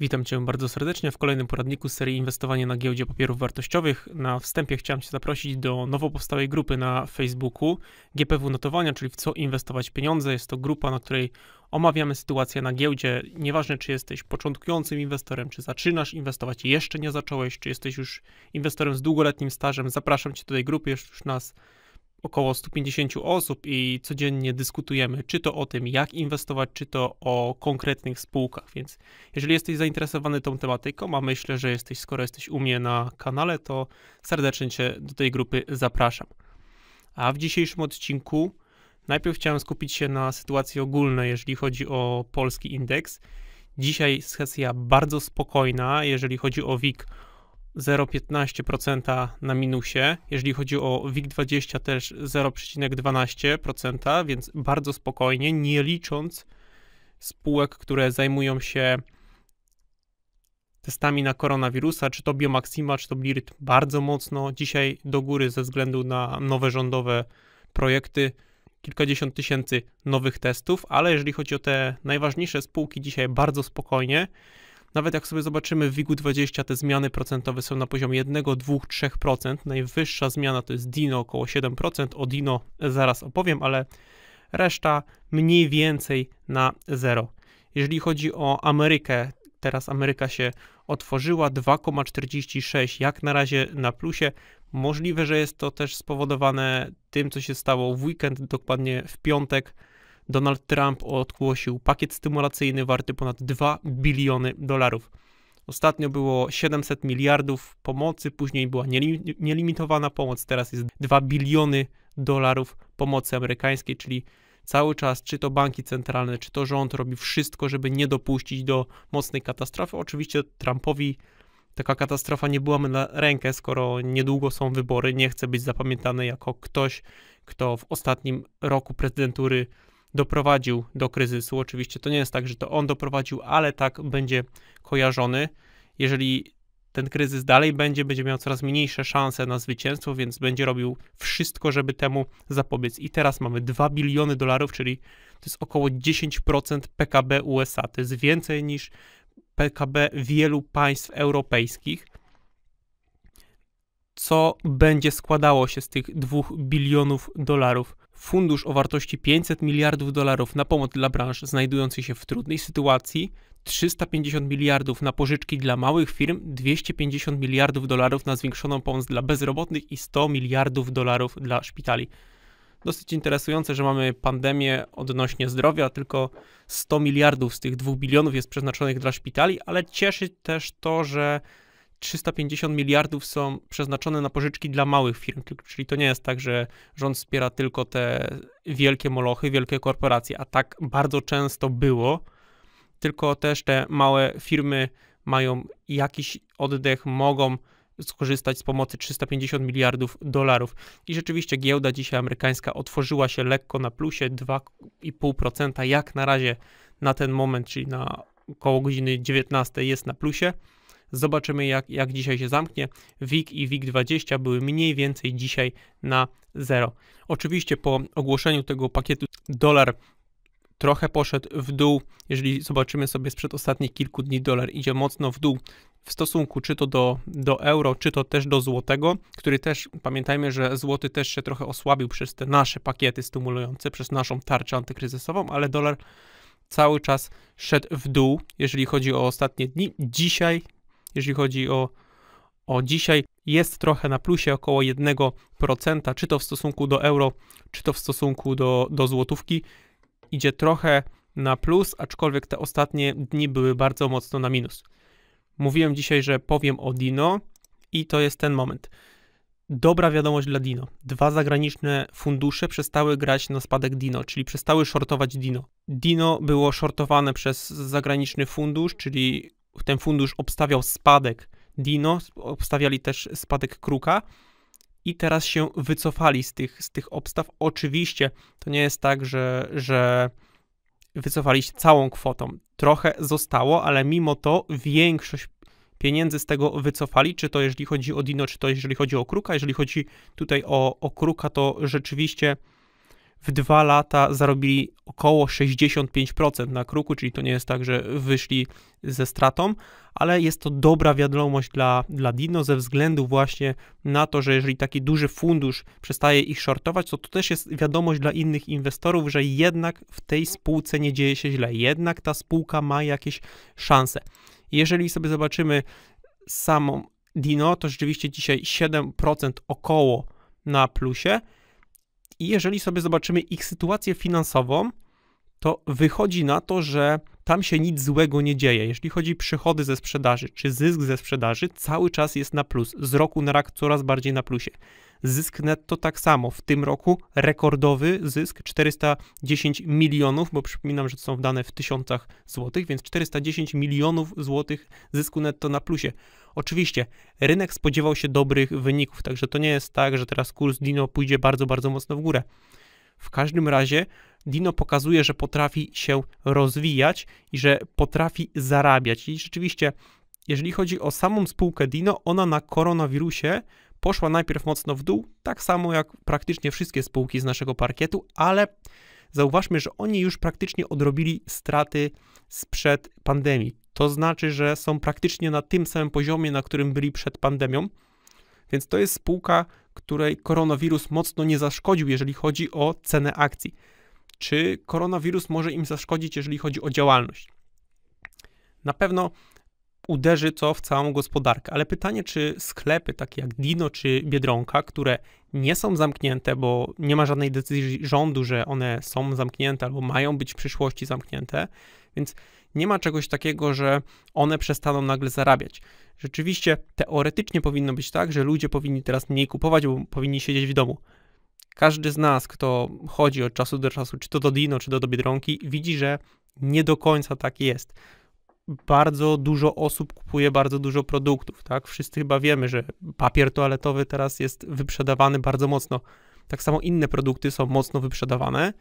Witam Cię bardzo serdecznie w kolejnym poradniku z serii Inwestowanie na giełdzie papierów wartościowych. Na wstępie chciałem Cię zaprosić do nowo powstałej grupy na Facebooku GPW Notowania, czyli w co inwestować pieniądze. Jest to grupa, na której omawiamy sytuację na giełdzie. Nieważne, czy jesteś początkującym inwestorem, czy zaczynasz inwestować, jeszcze nie zacząłeś, czy jesteś już inwestorem z długoletnim stażem. Zapraszam Cię do tej grupy, jest już nas około 150 osób i codziennie dyskutujemy, czy to o tym, jak inwestować, czy to o konkretnych spółkach. Więc jeżeli jesteś zainteresowany tą tematyką, a myślę, że jesteś, skoro jesteś u mnie na kanale, to serdecznie Cię do tej grupy zapraszam. A w dzisiejszym odcinku najpierw chciałem skupić się na sytuacji ogólnej, jeżeli chodzi o polski indeks. Dzisiaj sesja bardzo spokojna, jeżeli chodzi o WIG 0,15% na minusie. Jeżeli chodzi o WIG20 też 0,12%, więc bardzo spokojnie, nie licząc spółek, które zajmują się testami na koronawirusa, czy to Biomaxima, czy to BIRT, bardzo mocno dzisiaj do góry ze względu na nowe rządowe projekty, kilkadziesiąt tysięcy nowych testów, ale jeżeli chodzi o te najważniejsze spółki dzisiaj bardzo spokojnie, nawet jak sobie zobaczymy w WIG-20 te zmiany procentowe są na poziomie 1, 2, 3%. Najwyższa zmiana to jest DINO około 7%. O DINO zaraz opowiem, ale reszta mniej więcej na 0. Jeżeli chodzi o Amerykę, teraz Ameryka się otworzyła 2,46 jak na razie na plusie. Możliwe, że jest to też spowodowane tym, co się stało w weekend, dokładnie w piątek Donald Trump odgłosił pakiet stymulacyjny warty ponad 2 biliony dolarów. Ostatnio było 700 miliardów pomocy, później była nielimitowana pomoc, teraz jest 2 biliony dolarów pomocy amerykańskiej, czyli cały czas, czy to banki centralne, czy to rząd robi wszystko, żeby nie dopuścić do mocnej katastrofy. Oczywiście Trumpowi taka katastrofa nie byłamy na rękę, skoro niedługo są wybory, nie chce być zapamiętany jako ktoś, kto w ostatnim roku prezydentury doprowadził do kryzysu. Oczywiście to nie jest tak, że to on doprowadził, ale tak będzie kojarzony. Jeżeli ten kryzys dalej będzie, będzie miał coraz mniejsze szanse na zwycięstwo, więc będzie robił wszystko, żeby temu zapobiec. I teraz mamy 2 biliony dolarów, czyli to jest około 10% PKB USA. To jest więcej niż PKB wielu państw europejskich. Co będzie składało się z tych 2 bilionów dolarów? fundusz o wartości 500 miliardów dolarów na pomoc dla branż znajdujących się w trudnej sytuacji, 350 miliardów na pożyczki dla małych firm, 250 miliardów dolarów na zwiększoną pomoc dla bezrobotnych i 100 miliardów dolarów dla szpitali. Dosyć interesujące, że mamy pandemię odnośnie zdrowia, tylko 100 miliardów z tych 2 bilionów jest przeznaczonych dla szpitali, ale cieszy też to, że 350 miliardów są przeznaczone na pożyczki dla małych firm, czyli to nie jest tak, że rząd wspiera tylko te wielkie molochy, wielkie korporacje, a tak bardzo często było, tylko też te małe firmy mają jakiś oddech, mogą skorzystać z pomocy 350 miliardów dolarów. I rzeczywiście giełda dzisiaj amerykańska otworzyła się lekko na plusie 2,5% jak na razie na ten moment, czyli na około godziny 19 jest na plusie. Zobaczymy, jak, jak dzisiaj się zamknie. WIG i WIG20 były mniej więcej dzisiaj na zero. Oczywiście po ogłoszeniu tego pakietu dolar trochę poszedł w dół. Jeżeli zobaczymy sobie sprzed ostatnich kilku dni, dolar idzie mocno w dół w stosunku czy to do, do euro, czy to też do złotego, który też, pamiętajmy, że złoty też się trochę osłabił przez te nasze pakiety stymulujące, przez naszą tarczę antykryzysową, ale dolar cały czas szedł w dół, jeżeli chodzi o ostatnie dni. Dzisiaj jeśli chodzi o, o dzisiaj, jest trochę na plusie, około 1%, czy to w stosunku do euro, czy to w stosunku do, do złotówki. Idzie trochę na plus, aczkolwiek te ostatnie dni były bardzo mocno na minus. Mówiłem dzisiaj, że powiem o Dino i to jest ten moment. Dobra wiadomość dla Dino. Dwa zagraniczne fundusze przestały grać na spadek Dino, czyli przestały shortować Dino. Dino było shortowane przez zagraniczny fundusz, czyli ten fundusz obstawiał spadek Dino, obstawiali też spadek Kruka i teraz się wycofali z tych, z tych obstaw. Oczywiście to nie jest tak, że, że wycofali się całą kwotą. Trochę zostało, ale mimo to większość pieniędzy z tego wycofali, czy to jeżeli chodzi o Dino, czy to jeżeli chodzi o Kruka. Jeżeli chodzi tutaj o, o Kruka, to rzeczywiście w dwa lata zarobili około 65% na kruku, czyli to nie jest tak, że wyszli ze stratą, ale jest to dobra wiadomość dla, dla Dino ze względu właśnie na to, że jeżeli taki duży fundusz przestaje ich shortować, to to też jest wiadomość dla innych inwestorów, że jednak w tej spółce nie dzieje się źle, jednak ta spółka ma jakieś szanse. Jeżeli sobie zobaczymy samą Dino, to rzeczywiście dzisiaj 7% około na plusie, i jeżeli sobie zobaczymy ich sytuację finansową, to wychodzi na to, że tam się nic złego nie dzieje. Jeśli chodzi o przychody ze sprzedaży czy zysk ze sprzedaży, cały czas jest na plus. Z roku na rok coraz bardziej na plusie. Zysk netto tak samo. W tym roku rekordowy zysk 410 milionów, bo przypominam, że to są dane w tysiącach złotych, więc 410 milionów złotych zysku netto na plusie. Oczywiście rynek spodziewał się dobrych wyników, także to nie jest tak, że teraz kurs Dino pójdzie bardzo, bardzo mocno w górę. W każdym razie Dino pokazuje, że potrafi się rozwijać i że potrafi zarabiać. I rzeczywiście, jeżeli chodzi o samą spółkę Dino, ona na koronawirusie poszła najpierw mocno w dół, tak samo jak praktycznie wszystkie spółki z naszego parkietu, ale zauważmy, że oni już praktycznie odrobili straty sprzed pandemii. To znaczy, że są praktycznie na tym samym poziomie, na którym byli przed pandemią. Więc to jest spółka, której koronawirus mocno nie zaszkodził, jeżeli chodzi o cenę akcji. Czy koronawirus może im zaszkodzić, jeżeli chodzi o działalność? Na pewno uderzy to w całą gospodarkę, ale pytanie, czy sklepy takie jak Dino czy Biedronka, które nie są zamknięte, bo nie ma żadnej decyzji rządu, że one są zamknięte albo mają być w przyszłości zamknięte, więc nie ma czegoś takiego, że one przestaną nagle zarabiać. Rzeczywiście teoretycznie powinno być tak, że ludzie powinni teraz mniej kupować, bo powinni siedzieć w domu. Każdy z nas, kto chodzi od czasu do czasu, czy to do Dino, czy to do Biedronki, widzi, że nie do końca tak jest bardzo dużo osób kupuje bardzo dużo produktów, tak? Wszyscy chyba wiemy, że papier toaletowy teraz jest wyprzedawany bardzo mocno. Tak samo inne produkty są mocno wyprzedawane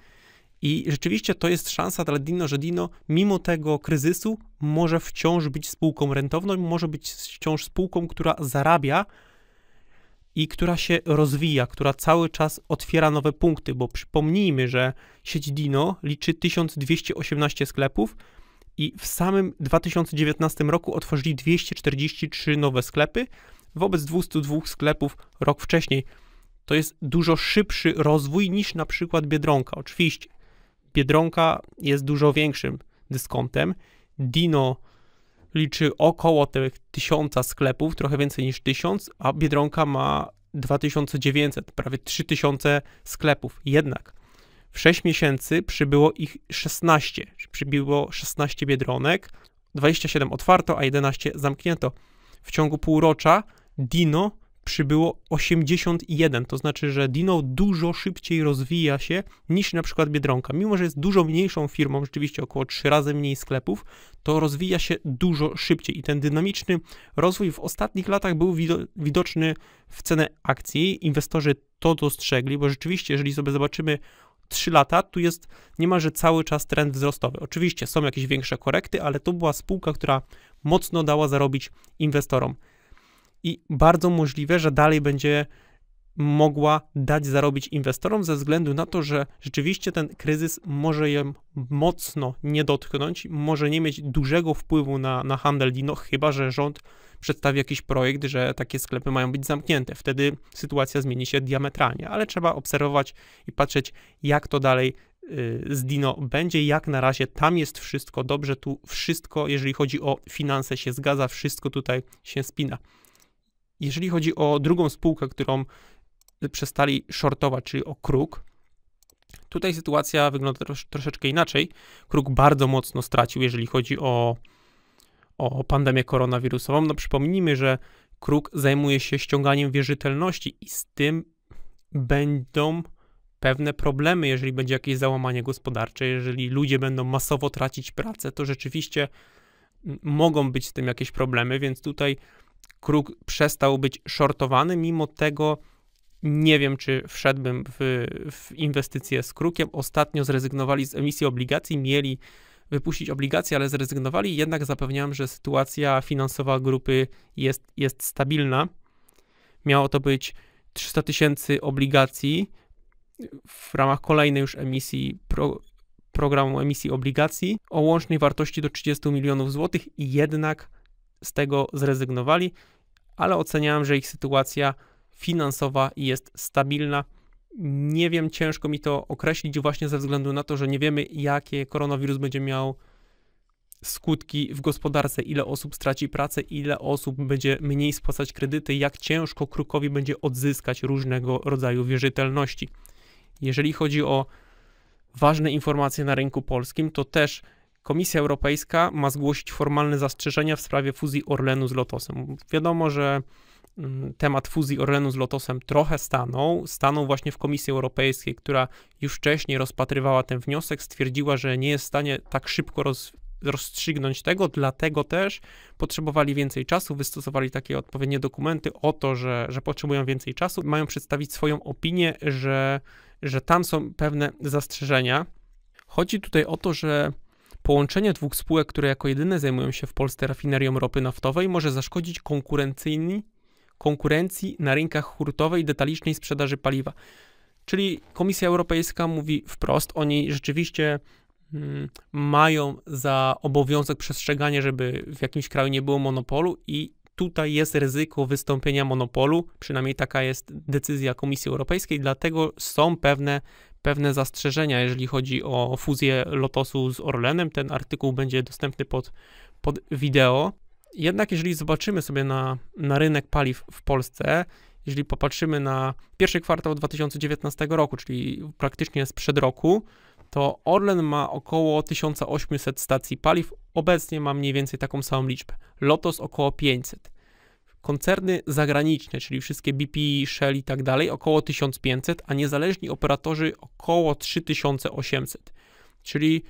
i rzeczywiście to jest szansa dla Dino, że Dino mimo tego kryzysu może wciąż być spółką rentowną, może być wciąż spółką, która zarabia i która się rozwija, która cały czas otwiera nowe punkty, bo przypomnijmy, że sieć Dino liczy 1218 sklepów i w samym 2019 roku otworzyli 243 nowe sklepy wobec 202 sklepów rok wcześniej. To jest dużo szybszy rozwój niż na przykład Biedronka, oczywiście. Biedronka jest dużo większym dyskontem. Dino liczy około tych 1000 sklepów, trochę więcej niż 1000, a Biedronka ma 2900, prawie 3000 sklepów. Jednak w 6 miesięcy przybyło ich 16, przybyło 16 Biedronek, 27 otwarto, a 11 zamknięto. W ciągu półrocza Dino przybyło 81, to znaczy, że Dino dużo szybciej rozwija się niż na przykład Biedronka. Mimo, że jest dużo mniejszą firmą, rzeczywiście około 3 razy mniej sklepów, to rozwija się dużo szybciej i ten dynamiczny rozwój w ostatnich latach był widoczny w cenę akcji. Inwestorzy to dostrzegli, bo rzeczywiście, jeżeli sobie zobaczymy 3 lata, tu jest niemalże cały czas trend wzrostowy. Oczywiście są jakieś większe korekty, ale to była spółka, która mocno dała zarobić inwestorom i bardzo możliwe, że dalej będzie mogła dać zarobić inwestorom ze względu na to, że rzeczywiście ten kryzys może ją mocno nie dotknąć, może nie mieć dużego wpływu na, na handel dino, chyba że rząd przedstawi jakiś projekt, że takie sklepy mają być zamknięte. Wtedy sytuacja zmieni się diametralnie, ale trzeba obserwować i patrzeć, jak to dalej y, z Dino będzie. Jak na razie tam jest wszystko dobrze, tu wszystko, jeżeli chodzi o finanse, się zgadza, wszystko tutaj się spina. Jeżeli chodzi o drugą spółkę, którą przestali shortować, czyli o Kruk, tutaj sytuacja wygląda trosz, troszeczkę inaczej. Kruk bardzo mocno stracił, jeżeli chodzi o, o pandemię koronawirusową. No przypomnijmy, że Kruk zajmuje się ściąganiem wierzytelności i z tym będą pewne problemy, jeżeli będzie jakieś załamanie gospodarcze, jeżeli ludzie będą masowo tracić pracę, to rzeczywiście mogą być z tym jakieś problemy, więc tutaj Kruk przestał być shortowany, mimo tego nie wiem, czy wszedłbym w, w inwestycje z Krukiem. Ostatnio zrezygnowali z emisji obligacji, mieli wypuścić obligacje, ale zrezygnowali. Jednak zapewniałem, że sytuacja finansowa grupy jest, jest stabilna. Miało to być 300 tysięcy obligacji w ramach kolejnej już emisji pro, programu emisji obligacji o łącznej wartości do 30 milionów złotych i jednak z tego zrezygnowali, ale oceniałem, że ich sytuacja finansowa jest stabilna. Nie wiem, ciężko mi to określić właśnie ze względu na to, że nie wiemy, jakie koronawirus będzie miał skutki w gospodarce, ile osób straci pracę, ile osób będzie mniej spłacać kredyty, jak ciężko Krukowi będzie odzyskać różnego rodzaju wierzytelności. Jeżeli chodzi o ważne informacje na rynku polskim, to też Komisja Europejska ma zgłosić formalne zastrzeżenia w sprawie fuzji Orlenu z Lotosem. Wiadomo, że mm, temat fuzji Orlenu z Lotosem trochę stanął. Stanął właśnie w Komisji Europejskiej, która już wcześniej rozpatrywała ten wniosek, stwierdziła, że nie jest w stanie tak szybko roz, rozstrzygnąć tego, dlatego też potrzebowali więcej czasu, wystosowali takie odpowiednie dokumenty o to, że, że potrzebują więcej czasu, mają przedstawić swoją opinię, że, że tam są pewne zastrzeżenia. Chodzi tutaj o to, że Połączenie dwóch spółek, które jako jedyne zajmują się w Polsce rafinerią ropy naftowej, może zaszkodzić konkurencyjni konkurencji na rynkach hurtowej i detalicznej sprzedaży paliwa. Czyli Komisja Europejska mówi wprost, oni rzeczywiście mm, mają za obowiązek przestrzeganie, żeby w jakimś kraju nie było monopolu i tutaj jest ryzyko wystąpienia monopolu, przynajmniej taka jest decyzja Komisji Europejskiej, dlatego są pewne pewne zastrzeżenia, jeżeli chodzi o fuzję Lotosu z Orlenem. Ten artykuł będzie dostępny pod, pod wideo. Jednak jeżeli zobaczymy sobie na, na rynek paliw w Polsce, jeżeli popatrzymy na pierwszy kwartał 2019 roku, czyli praktycznie sprzed roku, to Orlen ma około 1800 stacji paliw, obecnie ma mniej więcej taką samą liczbę. Lotos około 500 koncerny zagraniczne, czyli wszystkie BP, Shell i tak dalej, około 1500, a niezależni operatorzy około 3800. Czyli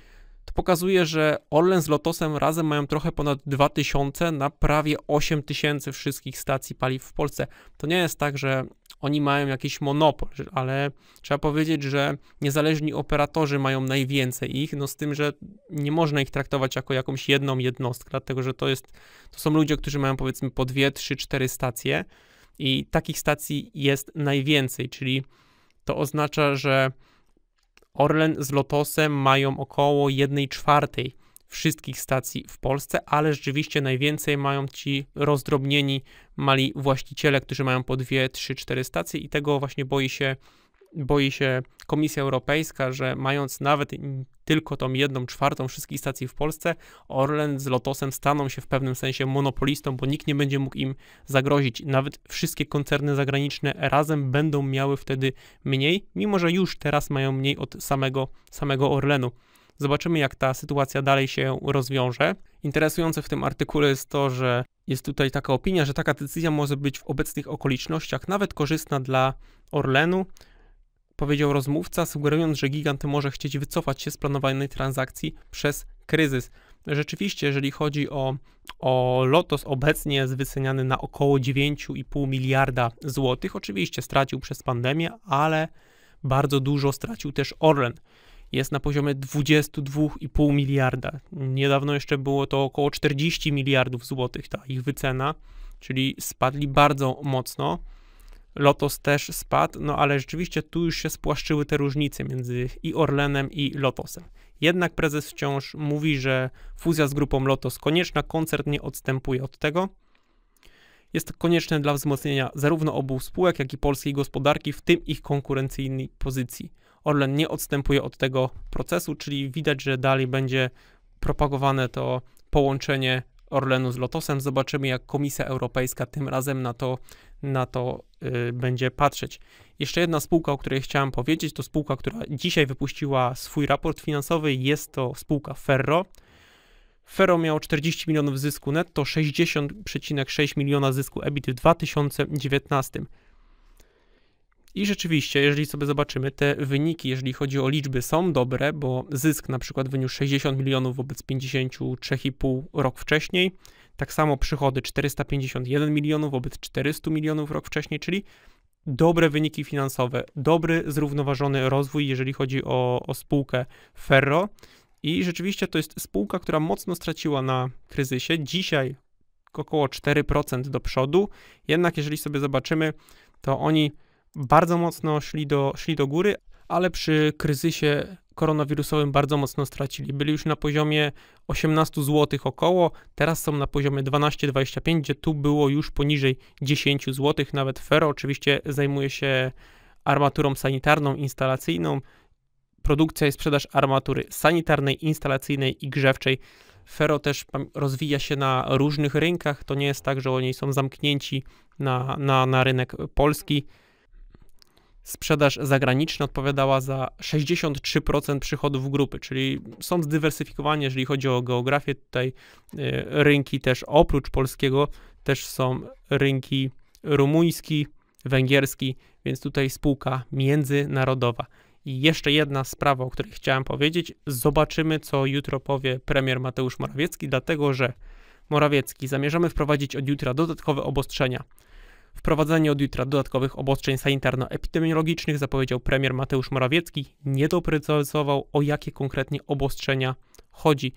to pokazuje, że Orlen z Lotosem razem mają trochę ponad 2000 na prawie 8000 wszystkich stacji paliw w Polsce. To nie jest tak, że oni mają jakiś monopol, ale trzeba powiedzieć, że niezależni operatorzy mają najwięcej ich, no z tym, że nie można ich traktować jako jakąś jedną jednostkę, dlatego że to jest, to są ludzie, którzy mają powiedzmy po 2, 3, cztery stacje i takich stacji jest najwięcej, czyli to oznacza, że Orlen z Lotosem mają około 1 czwartej wszystkich stacji w Polsce, ale rzeczywiście najwięcej mają ci rozdrobnieni mali właściciele, którzy mają po 2, 3, 4 stacje i tego właśnie boi się boi się Komisja Europejska, że mając nawet tylko tą jedną czwartą wszystkich stacji w Polsce, Orlen z Lotosem staną się w pewnym sensie monopolistą, bo nikt nie będzie mógł im zagrozić. Nawet wszystkie koncerny zagraniczne razem będą miały wtedy mniej, mimo że już teraz mają mniej od samego, samego Orlenu. Zobaczymy, jak ta sytuacja dalej się rozwiąże. Interesujące w tym artykule jest to, że jest tutaj taka opinia, że taka decyzja może być w obecnych okolicznościach nawet korzystna dla Orlenu, powiedział rozmówca, sugerując, że gigant może chcieć wycofać się z planowanej transakcji przez kryzys. Rzeczywiście, jeżeli chodzi o, o Lotos, obecnie jest wyceniany na około 9,5 miliarda złotych. Oczywiście stracił przez pandemię, ale bardzo dużo stracił też Orlen. Jest na poziomie 22,5 miliarda. Niedawno jeszcze było to około 40 miliardów złotych, ta ich wycena, czyli spadli bardzo mocno. Lotos też spadł, no ale rzeczywiście tu już się spłaszczyły te różnice między i Orlenem i Lotosem. Jednak prezes wciąż mówi, że fuzja z grupą Lotos konieczna, koncert nie odstępuje od tego. Jest to konieczne dla wzmocnienia zarówno obu spółek, jak i polskiej gospodarki, w tym ich konkurencyjnej pozycji. Orlen nie odstępuje od tego procesu, czyli widać, że dalej będzie propagowane to połączenie Orlenu z Lotosem. Zobaczymy, jak Komisja Europejska tym razem na to, na to y, będzie patrzeć. Jeszcze jedna spółka, o której chciałem powiedzieć, to spółka, która dzisiaj wypuściła swój raport finansowy. Jest to spółka Ferro. Ferro miało 40 milionów zysku netto, 60,6 miliona zysku EBIT w 2019. I rzeczywiście, jeżeli sobie zobaczymy, te wyniki, jeżeli chodzi o liczby, są dobre, bo zysk na przykład wyniósł 60 milionów wobec 53,5 rok wcześniej. Tak samo przychody 451 milionów wobec 400 milionów rok wcześniej, czyli dobre wyniki finansowe, dobry, zrównoważony rozwój, jeżeli chodzi o, o spółkę Ferro. I rzeczywiście to jest spółka, która mocno straciła na kryzysie. Dzisiaj około 4% do przodu. Jednak jeżeli sobie zobaczymy, to oni bardzo mocno szli do, szli do góry, ale przy kryzysie koronawirusowym bardzo mocno stracili. Byli już na poziomie 18 zł około, teraz są na poziomie 12,25, gdzie tu było już poniżej 10 zł. Nawet Fero oczywiście zajmuje się armaturą sanitarną, instalacyjną. Produkcja i sprzedaż armatury sanitarnej, instalacyjnej i grzewczej. Fero też rozwija się na różnych rynkach. To nie jest tak, że oni są zamknięci na, na, na rynek polski. Sprzedaż zagraniczna odpowiadała za 63% przychodów grupy, czyli są zdywersyfikowane, jeżeli chodzi o geografię. Tutaj e, rynki też oprócz polskiego też są rynki rumuński, węgierski, więc tutaj spółka międzynarodowa. I jeszcze jedna sprawa, o której chciałem powiedzieć. Zobaczymy, co jutro powie premier Mateusz Morawiecki, dlatego że Morawiecki zamierzamy wprowadzić od jutra dodatkowe obostrzenia. Wprowadzenie od jutra dodatkowych obostrzeń sanitarno-epidemiologicznych zapowiedział premier Mateusz Morawiecki. Nie doprecyzował, o jakie konkretnie obostrzenia chodzi.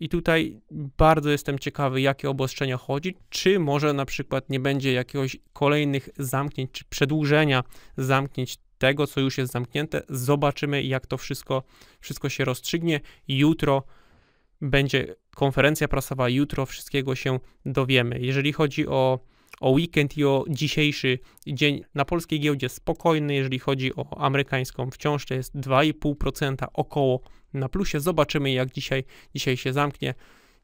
I tutaj bardzo jestem ciekawy, jakie obostrzenia chodzi. Czy może na przykład nie będzie jakiegoś kolejnych zamknięć, czy przedłużenia zamknięć tego, co już jest zamknięte. Zobaczymy, jak to wszystko, wszystko się rozstrzygnie. Jutro będzie konferencja prasowa, jutro wszystkiego się dowiemy. Jeżeli chodzi o o weekend i o dzisiejszy dzień na polskiej giełdzie spokojny, jeżeli chodzi o amerykańską. Wciąż to jest 2,5% około na plusie. Zobaczymy, jak dzisiaj, dzisiaj się zamknie.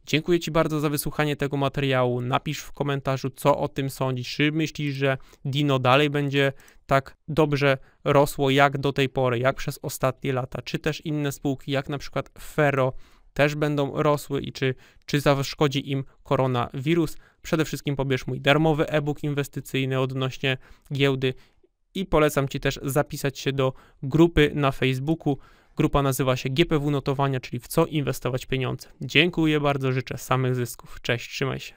Dziękuję Ci bardzo za wysłuchanie tego materiału. Napisz w komentarzu, co o tym sądzisz. Czy myślisz, że Dino dalej będzie tak dobrze rosło jak do tej pory, jak przez ostatnie lata, czy też inne spółki, jak na przykład Ferro też będą rosły i czy, czy zaszkodzi im koronawirus. Przede wszystkim pobierz mój darmowy e-book inwestycyjny odnośnie giełdy i polecam Ci też zapisać się do grupy na Facebooku. Grupa nazywa się GPW Notowania, czyli w co inwestować pieniądze. Dziękuję bardzo, życzę samych zysków. Cześć, trzymaj się.